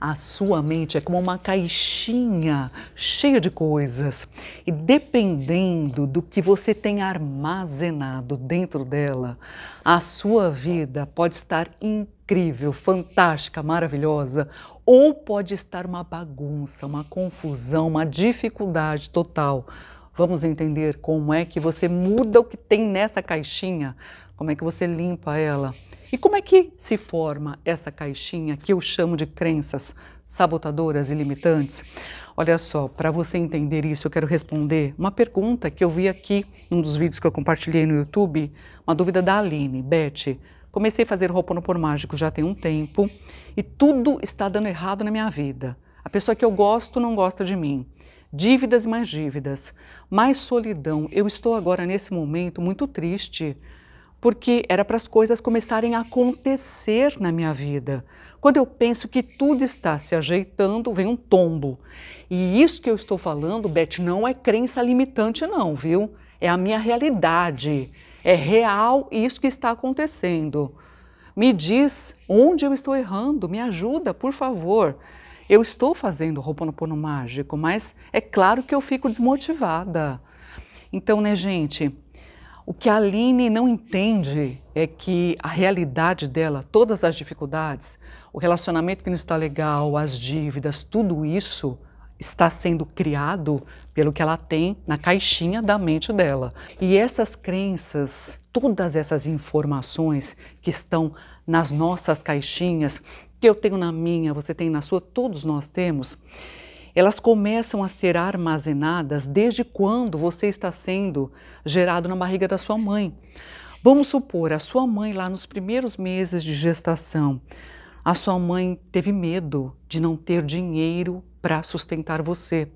a sua mente é como uma caixinha cheia de coisas e dependendo do que você tem armazenado dentro dela, a sua vida pode estar incrível, fantástica, maravilhosa ou pode estar uma bagunça, uma confusão, uma dificuldade total. Vamos entender como é que você muda o que tem nessa caixinha, como é que você limpa ela e como é que se forma essa caixinha que eu chamo de crenças sabotadoras e limitantes? Olha só, para você entender isso, eu quero responder uma pergunta que eu vi aqui num dos vídeos que eu compartilhei no YouTube, uma dúvida da Aline. Beth, comecei a fazer roupa no por mágico já tem um tempo e tudo está dando errado na minha vida. A pessoa que eu gosto não gosta de mim dívidas e mais dívidas, mais solidão. Eu estou agora nesse momento muito triste, porque era para as coisas começarem a acontecer na minha vida. Quando eu penso que tudo está se ajeitando, vem um tombo. E isso que eu estou falando, Beth, não é crença limitante, não, viu? É a minha realidade. É real isso que está acontecendo. Me diz onde eu estou errando, me ajuda, por favor. Eu estou fazendo Roponopono mágico, mas é claro que eu fico desmotivada. Então, né, gente, o que a Aline não entende é que a realidade dela, todas as dificuldades, o relacionamento que não está legal, as dívidas, tudo isso está sendo criado pelo que ela tem na caixinha da mente dela. E essas crenças, todas essas informações que estão nas nossas caixinhas, que eu tenho na minha, você tem na sua, todos nós temos, elas começam a ser armazenadas desde quando você está sendo gerado na barriga da sua mãe. Vamos supor, a sua mãe, lá nos primeiros meses de gestação, a sua mãe teve medo de não ter dinheiro para sustentar você.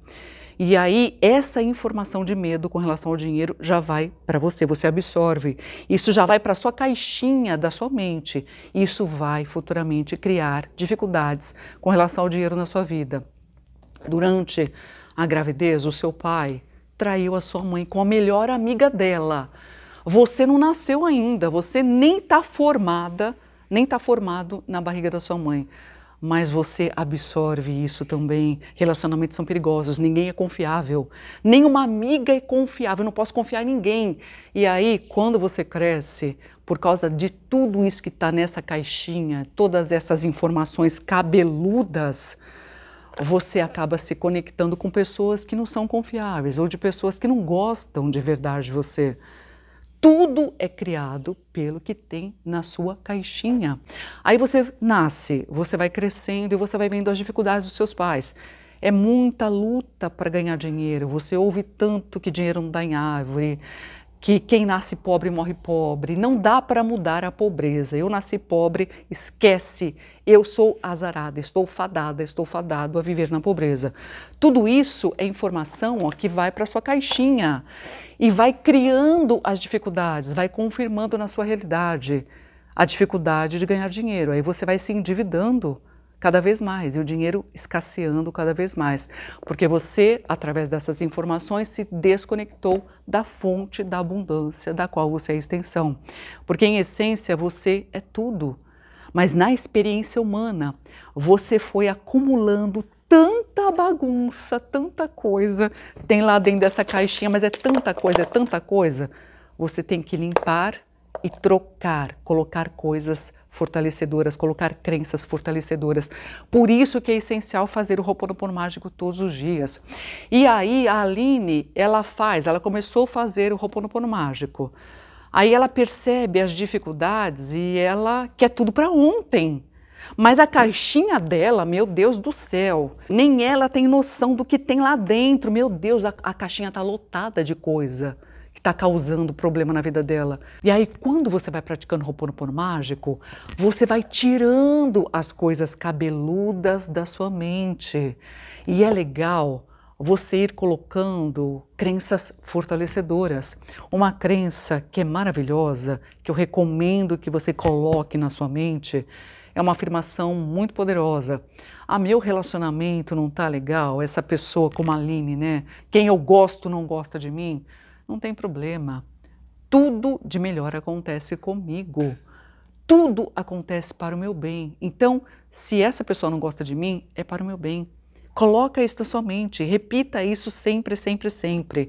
E aí, essa informação de medo com relação ao dinheiro já vai para você, você absorve. Isso já vai para a sua caixinha da sua mente. Isso vai futuramente criar dificuldades com relação ao dinheiro na sua vida. Durante a gravidez, o seu pai traiu a sua mãe com a melhor amiga dela. Você não nasceu ainda, você nem está formada, nem está formado na barriga da sua mãe. Mas você absorve isso também. Relacionamentos são perigosos, ninguém é confiável. Nenhuma amiga é confiável, eu não posso confiar em ninguém. E aí, quando você cresce, por causa de tudo isso que está nessa caixinha, todas essas informações cabeludas, você acaba se conectando com pessoas que não são confiáveis ou de pessoas que não gostam de verdade de você. Tudo é criado pelo que tem na sua caixinha. Aí você nasce, você vai crescendo e você vai vendo as dificuldades dos seus pais. É muita luta para ganhar dinheiro. Você ouve tanto que dinheiro não dá em árvore que quem nasce pobre morre pobre. Não dá para mudar a pobreza. Eu nasci pobre, esquece. Eu sou azarada, estou fadada, estou fadado a viver na pobreza. Tudo isso é informação ó, que vai para sua caixinha e vai criando as dificuldades, vai confirmando na sua realidade a dificuldade de ganhar dinheiro. Aí você vai se endividando cada vez mais e o dinheiro escasseando cada vez mais, porque você, através dessas informações, se desconectou da fonte da abundância da qual você é a extensão. Porque, em essência, você é tudo. Mas na experiência humana, você foi acumulando tanta bagunça, tanta coisa. Tem lá dentro dessa caixinha, mas é tanta coisa, é tanta coisa. Você tem que limpar e trocar, colocar coisas fortalecedoras, colocar crenças fortalecedoras. Por isso que é essencial fazer o Ho'oponopono mágico todos os dias. E aí a Aline, ela faz, ela começou a fazer o Ho'oponopono mágico. Aí ela percebe as dificuldades e ela quer tudo para ontem. Mas a caixinha dela, meu Deus do céu, nem ela tem noção do que tem lá dentro. Meu Deus, a, a caixinha está lotada de coisa está causando problema na vida dela. E aí, quando você vai praticando Ho'oponopono mágico, você vai tirando as coisas cabeludas da sua mente. E é legal você ir colocando crenças fortalecedoras. Uma crença que é maravilhosa, que eu recomendo que você coloque na sua mente, é uma afirmação muito poderosa. Ah, meu relacionamento não tá legal, essa pessoa como a Aline, né? Quem eu gosto não gosta de mim. Não tem problema. Tudo de melhor acontece comigo. Tudo acontece para o meu bem. Então, se essa pessoa não gosta de mim, é para o meu bem. Coloca isso na sua mente, repita isso sempre, sempre, sempre.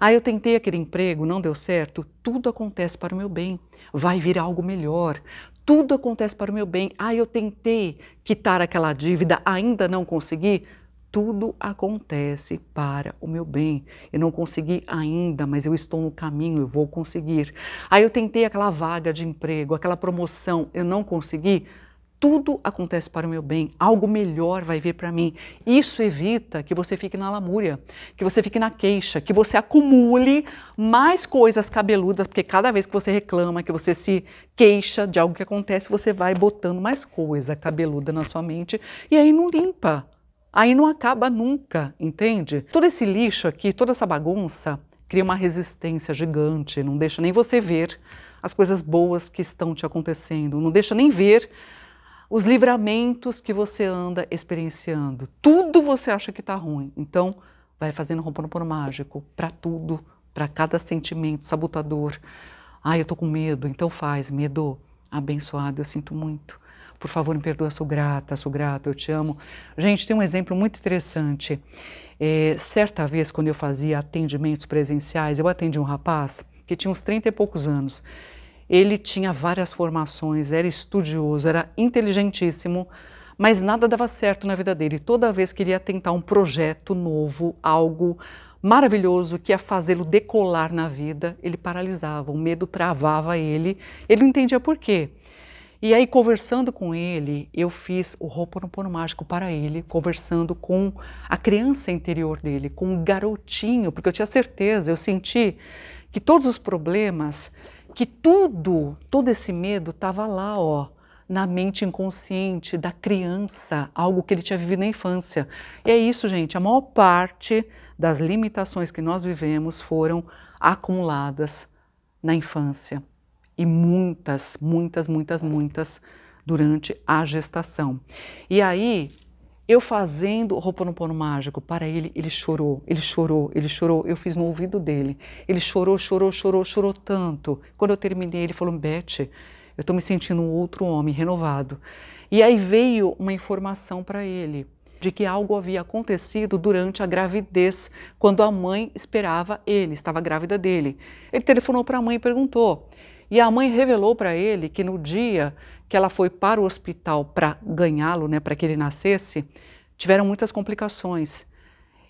Ah, eu tentei aquele emprego, não deu certo. Tudo acontece para o meu bem. Vai vir algo melhor. Tudo acontece para o meu bem. Ah, eu tentei quitar aquela dívida, ainda não consegui tudo acontece para o meu bem. Eu não consegui ainda, mas eu estou no caminho, eu vou conseguir. Aí eu tentei aquela vaga de emprego, aquela promoção, eu não consegui. Tudo acontece para o meu bem, algo melhor vai vir para mim. Isso evita que você fique na lamúria, que você fique na queixa, que você acumule mais coisas cabeludas, porque cada vez que você reclama, que você se queixa de algo que acontece, você vai botando mais coisa cabeluda na sua mente e aí não limpa aí não acaba nunca, entende? Todo esse lixo aqui, toda essa bagunça, cria uma resistência gigante, não deixa nem você ver as coisas boas que estão te acontecendo, não deixa nem ver os livramentos que você anda experienciando. Tudo você acha que está ruim. Então, vai fazendo por mágico para tudo, para cada sentimento sabotador. Ah, eu tô com medo, então faz, medo. Abençoado, eu sinto muito por favor, me perdoa, sou grata, sou grata, eu te amo. Gente, tem um exemplo muito interessante. É, certa vez, quando eu fazia atendimentos presenciais, eu atendi um rapaz que tinha uns 30 e poucos anos. Ele tinha várias formações, era estudioso, era inteligentíssimo, mas nada dava certo na vida dele. Toda vez que ele ia tentar um projeto novo, algo maravilhoso que ia fazê-lo decolar na vida, ele paralisava, o medo travava ele, ele não entendia por quê. E aí, conversando com ele, eu fiz o Ho'oponopono mágico para ele, conversando com a criança interior dele, com o garotinho, porque eu tinha certeza, eu senti que todos os problemas, que tudo, todo esse medo estava lá, ó, na mente inconsciente da criança, algo que ele tinha vivido na infância. E é isso, gente, a maior parte das limitações que nós vivemos foram acumuladas na infância e muitas, muitas, muitas, muitas durante a gestação. E aí, eu fazendo o Roponopono mágico para ele, ele chorou, ele chorou, ele chorou. Eu fiz no ouvido dele. Ele chorou, chorou, chorou, chorou tanto. Quando eu terminei, ele falou: Bete, eu estou me sentindo um outro homem renovado. E aí veio uma informação para ele de que algo havia acontecido durante a gravidez, quando a mãe esperava ele, estava grávida dele. Ele telefonou para a mãe e perguntou: e a mãe revelou para ele que no dia que ela foi para o hospital para ganhá-lo, né, para que ele nascesse, tiveram muitas complicações.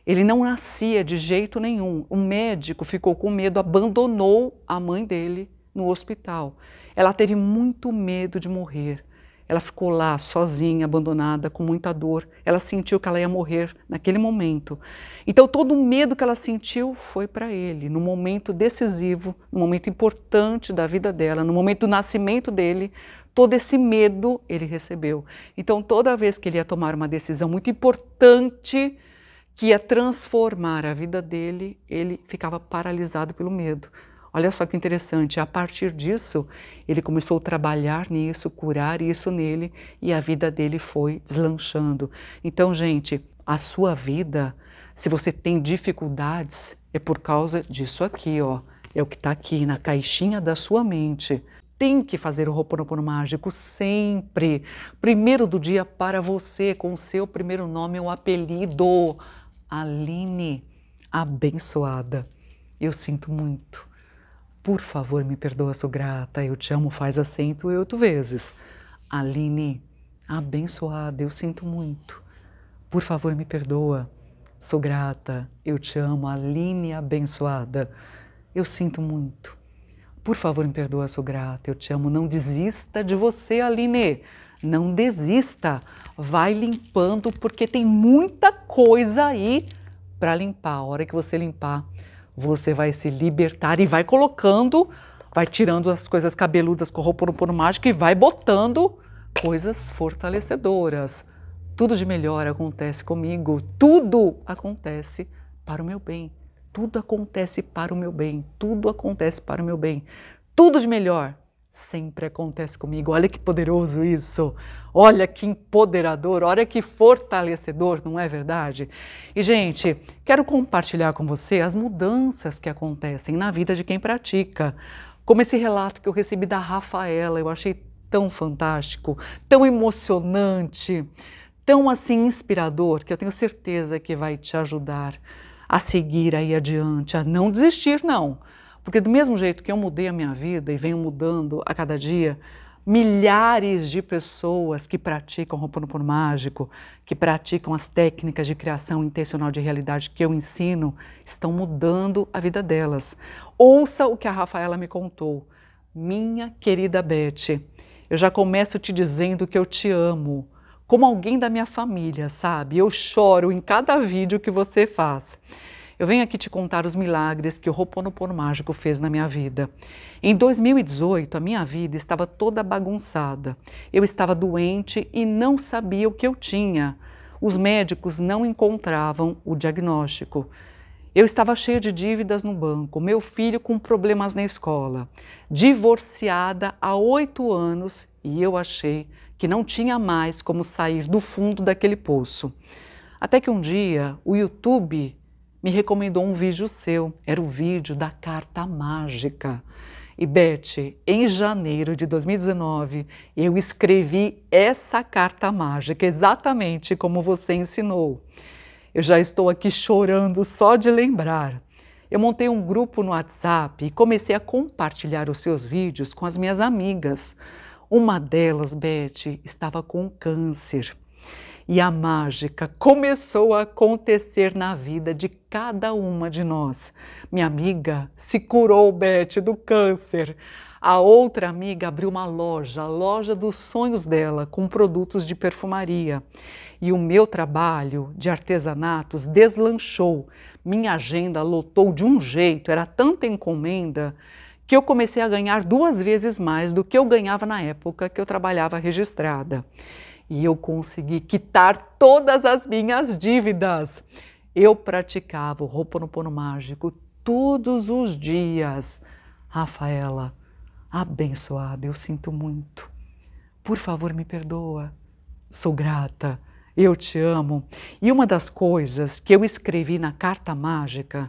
Ele não nascia de jeito nenhum. O médico ficou com medo, abandonou a mãe dele no hospital. Ela teve muito medo de morrer. Ela ficou lá, sozinha, abandonada, com muita dor. Ela sentiu que ela ia morrer naquele momento. Então, todo o medo que ela sentiu foi para ele, no momento decisivo, no momento importante da vida dela, no momento do nascimento dele, todo esse medo ele recebeu. Então, toda vez que ele ia tomar uma decisão muito importante que ia transformar a vida dele, ele ficava paralisado pelo medo. Olha só que interessante, a partir disso, ele começou a trabalhar nisso, curar isso nele e a vida dele foi deslanchando. Então, gente, a sua vida, se você tem dificuldades, é por causa disso aqui, ó. É o que está aqui na caixinha da sua mente. Tem que fazer o Ho'oponopono mágico sempre. Primeiro do dia para você, com o seu primeiro nome ou apelido. Aline, abençoada. Eu sinto muito por favor, me perdoa, sou grata, eu te amo, faz acento e oito vezes. Aline, abençoada, eu sinto muito. Por favor, me perdoa, sou grata, eu te amo, Aline abençoada, eu sinto muito. Por favor, me perdoa, sou grata, eu te amo, não desista de você, Aline, não desista. Vai limpando, porque tem muita coisa aí para limpar. A hora que você limpar, você vai se libertar e vai colocando, vai tirando as coisas cabeludas com o Ho'oponopono mágico e vai botando coisas fortalecedoras. Tudo de melhor acontece comigo, tudo acontece para o meu bem. Tudo acontece para o meu bem, tudo acontece para o meu bem. Tudo de melhor sempre acontece comigo. Olha que poderoso isso! Olha que empoderador, olha que fortalecedor, não é verdade? E, gente, quero compartilhar com você as mudanças que acontecem na vida de quem pratica. Como esse relato que eu recebi da Rafaela, eu achei tão fantástico, tão emocionante, tão assim inspirador, que eu tenho certeza que vai te ajudar a seguir aí adiante, a não desistir, não porque do mesmo jeito que eu mudei a minha vida e venho mudando a cada dia, milhares de pessoas que praticam Ho'oponopono mágico, que praticam as técnicas de criação intencional de realidade que eu ensino, estão mudando a vida delas. Ouça o que a Rafaela me contou. Minha querida Beth, eu já começo te dizendo que eu te amo, como alguém da minha família, sabe? Eu choro em cada vídeo que você faz. Eu venho aqui te contar os milagres que o Roponopono Mágico fez na minha vida. Em 2018, a minha vida estava toda bagunçada. Eu estava doente e não sabia o que eu tinha. Os médicos não encontravam o diagnóstico. Eu estava cheia de dívidas no banco, meu filho com problemas na escola, divorciada há oito anos e eu achei que não tinha mais como sair do fundo daquele poço. Até que um dia o YouTube me recomendou um vídeo seu. Era o vídeo da carta mágica. E Beth, em janeiro de 2019, eu escrevi essa carta mágica exatamente como você ensinou. Eu já estou aqui chorando só de lembrar. Eu montei um grupo no WhatsApp e comecei a compartilhar os seus vídeos com as minhas amigas. Uma delas, Beth, estava com câncer e a mágica começou a acontecer na vida de cada uma de nós. Minha amiga se curou, Beth, do câncer. A outra amiga abriu uma loja, a loja dos sonhos dela, com produtos de perfumaria. E o meu trabalho de artesanatos deslanchou. Minha agenda lotou de um jeito, era tanta encomenda que eu comecei a ganhar duas vezes mais do que eu ganhava na época que eu trabalhava registrada e eu consegui quitar todas as minhas dívidas. Eu praticava o Roponopono mágico todos os dias. Rafaela, abençoada, eu sinto muito. Por favor, me perdoa. Sou grata. Eu te amo. E uma das coisas que eu escrevi na carta mágica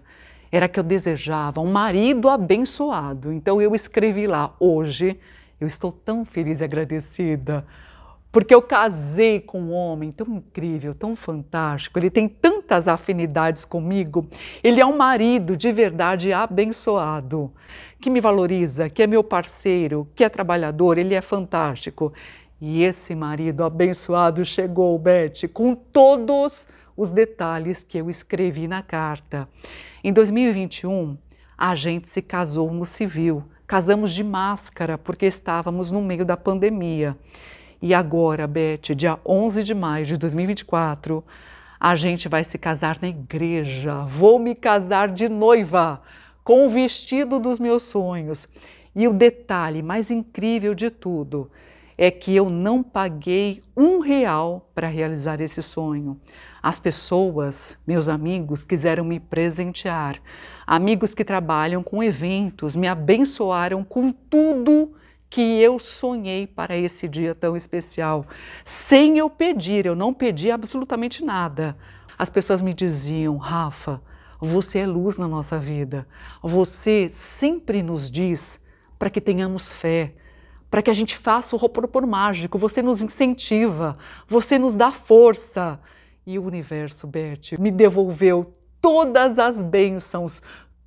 era que eu desejava um marido abençoado. Então eu escrevi lá: hoje eu estou tão feliz e agradecida porque eu casei com um homem tão incrível, tão fantástico, ele tem tantas afinidades comigo, ele é um marido de verdade abençoado, que me valoriza, que é meu parceiro, que é trabalhador, ele é fantástico. E esse marido abençoado chegou, Beth, com todos os detalhes que eu escrevi na carta. Em 2021, a gente se casou no civil. Casamos de máscara porque estávamos no meio da pandemia. E agora, Beth, dia 11 de maio de 2024, a gente vai se casar na igreja. Vou me casar de noiva com o vestido dos meus sonhos. E o detalhe mais incrível de tudo é que eu não paguei um real para realizar esse sonho. As pessoas, meus amigos, quiseram me presentear. Amigos que trabalham com eventos me abençoaram com tudo que eu sonhei para esse dia tão especial. Sem eu pedir, eu não pedi absolutamente nada. As pessoas me diziam, Rafa, você é luz na nossa vida. Você sempre nos diz para que tenhamos fé, para que a gente faça o ropor mágico. Você nos incentiva, você nos dá força. E o universo, Bert, me devolveu todas as bênçãos,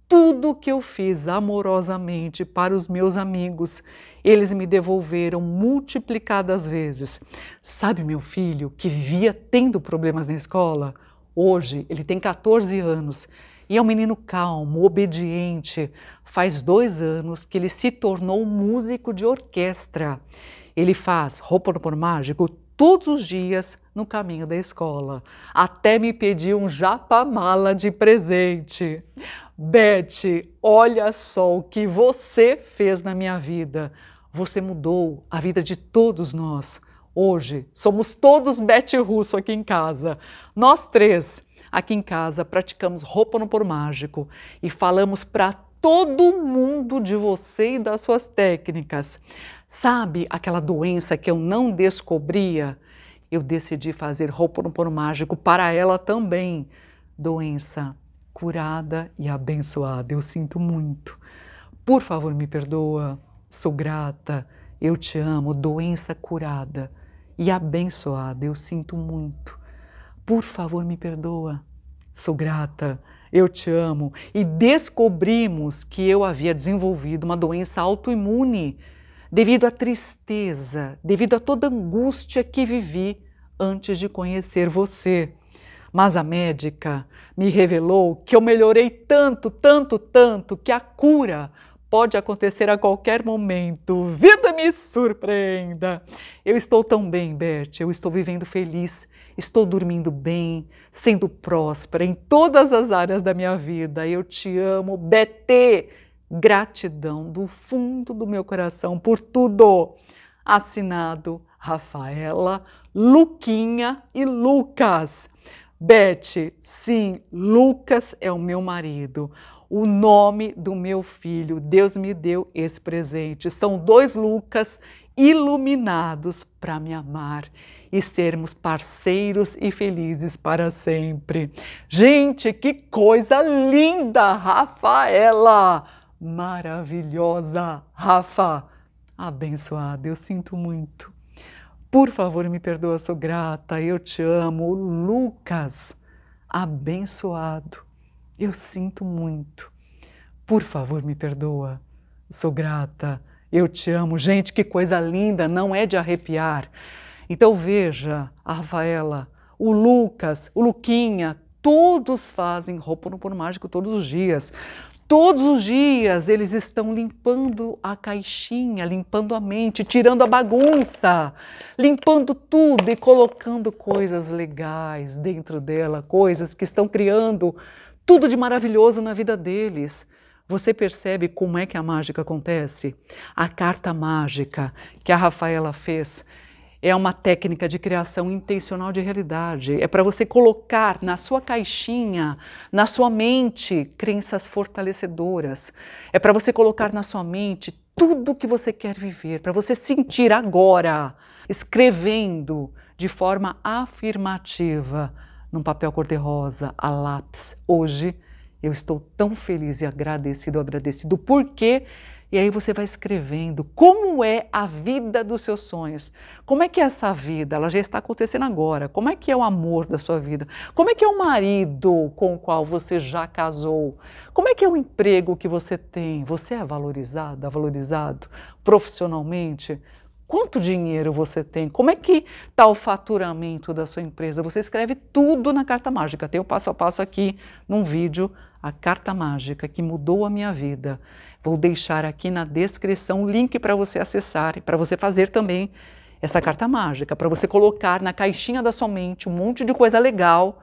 tudo que eu fiz amorosamente para os meus amigos eles me devolveram multiplicadas vezes. Sabe, meu filho, que vivia tendo problemas na escola? Hoje ele tem 14 anos e é um menino calmo, obediente. Faz dois anos que ele se tornou músico de orquestra. Ele faz por mágico todos os dias no caminho da escola. Até me pediu um japamala de presente. Beth, olha só o que você fez na minha vida. Você mudou a vida de todos nós. Hoje somos todos Bete Russo aqui em casa. Nós três aqui em casa praticamos roupa no por mágico e falamos para todo mundo de você e das suas técnicas. Sabe aquela doença que eu não descobria? Eu decidi fazer roupa no por mágico para ela também. Doença curada e abençoada. Eu sinto muito. Por favor, me perdoa. Sou grata, eu te amo, doença curada e abençoada, eu sinto muito. Por favor, me perdoa. Sou grata, eu te amo. E descobrimos que eu havia desenvolvido uma doença autoimune devido à tristeza, devido a toda angústia que vivi antes de conhecer você. Mas a médica me revelou que eu melhorei tanto, tanto, tanto que a cura pode acontecer a qualquer momento. Vida me surpreenda! Eu estou tão bem, Bert, eu estou vivendo feliz, estou dormindo bem, sendo próspera em todas as áreas da minha vida. Eu te amo, BT! Gratidão do fundo do meu coração por tudo. Assinado Rafaela, Luquinha e Lucas. Beth, sim, Lucas é o meu marido o nome do meu filho. Deus me deu esse presente. São dois Lucas iluminados para me amar e sermos parceiros e felizes para sempre. Gente, que coisa linda, Rafaela! Maravilhosa, Rafa! Abençoada, eu sinto muito. Por favor, me perdoa, sou grata, eu te amo. Lucas, abençoado. Eu sinto muito. Por favor, me perdoa. Sou grata. Eu te amo. Gente, que coisa linda, não é de arrepiar. Então veja, a Rafaela, o Lucas, o Luquinha, todos fazem roupa no Ho'oponopono mágico todos os dias. Todos os dias eles estão limpando a caixinha, limpando a mente, tirando a bagunça, limpando tudo e colocando coisas legais dentro dela, coisas que estão criando tudo de maravilhoso na vida deles. Você percebe como é que a mágica acontece? A carta mágica que a Rafaela fez é uma técnica de criação intencional de realidade. É para você colocar na sua caixinha, na sua mente, crenças fortalecedoras. É para você colocar na sua mente tudo que você quer viver, para você sentir agora, escrevendo de forma afirmativa num papel cor-de-rosa, a lápis. Hoje eu estou tão feliz e agradecido, agradecido. Por quê? E aí você vai escrevendo como é a vida dos seus sonhos. Como é que é essa vida? Ela já está acontecendo agora. Como é que é o amor da sua vida? Como é que é o marido com o qual você já casou? Como é que é o emprego que você tem? Você é valorizada, valorizado profissionalmente? Quanto dinheiro você tem? Como é que está o faturamento da sua empresa? Você escreve tudo na carta mágica. Tem o passo a passo aqui num vídeo, a carta mágica que mudou a minha vida. Vou deixar aqui na descrição o link para você acessar e para você fazer também essa carta mágica, para você colocar na caixinha da sua mente um monte de coisa legal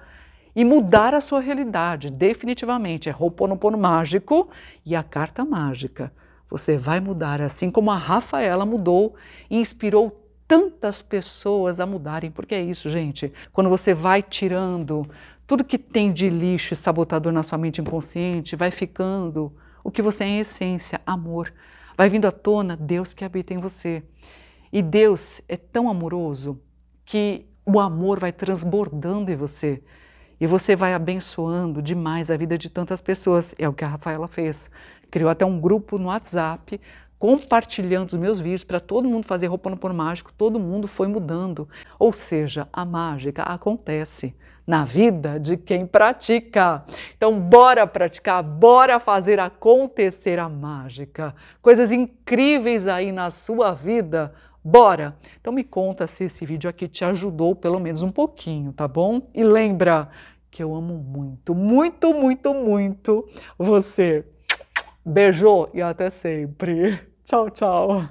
e mudar a sua realidade definitivamente. É pono mágico e a carta mágica. Você vai mudar, assim como a Rafaela mudou e inspirou tantas pessoas a mudarem, porque é isso, gente. Quando você vai tirando tudo que tem de lixo e sabotador na sua mente inconsciente, vai ficando o que você é em essência, amor. Vai vindo à tona Deus que habita em você. E Deus é tão amoroso que o amor vai transbordando em você. E você vai abençoando demais a vida de tantas pessoas. É o que a Rafaela fez criou até um grupo no WhatsApp compartilhando os meus vídeos para todo mundo fazer roupa no por mágico, todo mundo foi mudando. Ou seja, a mágica acontece na vida de quem pratica. Então, bora praticar, bora fazer acontecer a mágica. Coisas incríveis aí na sua vida. Bora! Então me conta se esse vídeo aqui te ajudou pelo menos um pouquinho, tá bom? E lembra que eu amo muito, muito, muito, muito você. Beijo e até sempre. Tchau, tchau.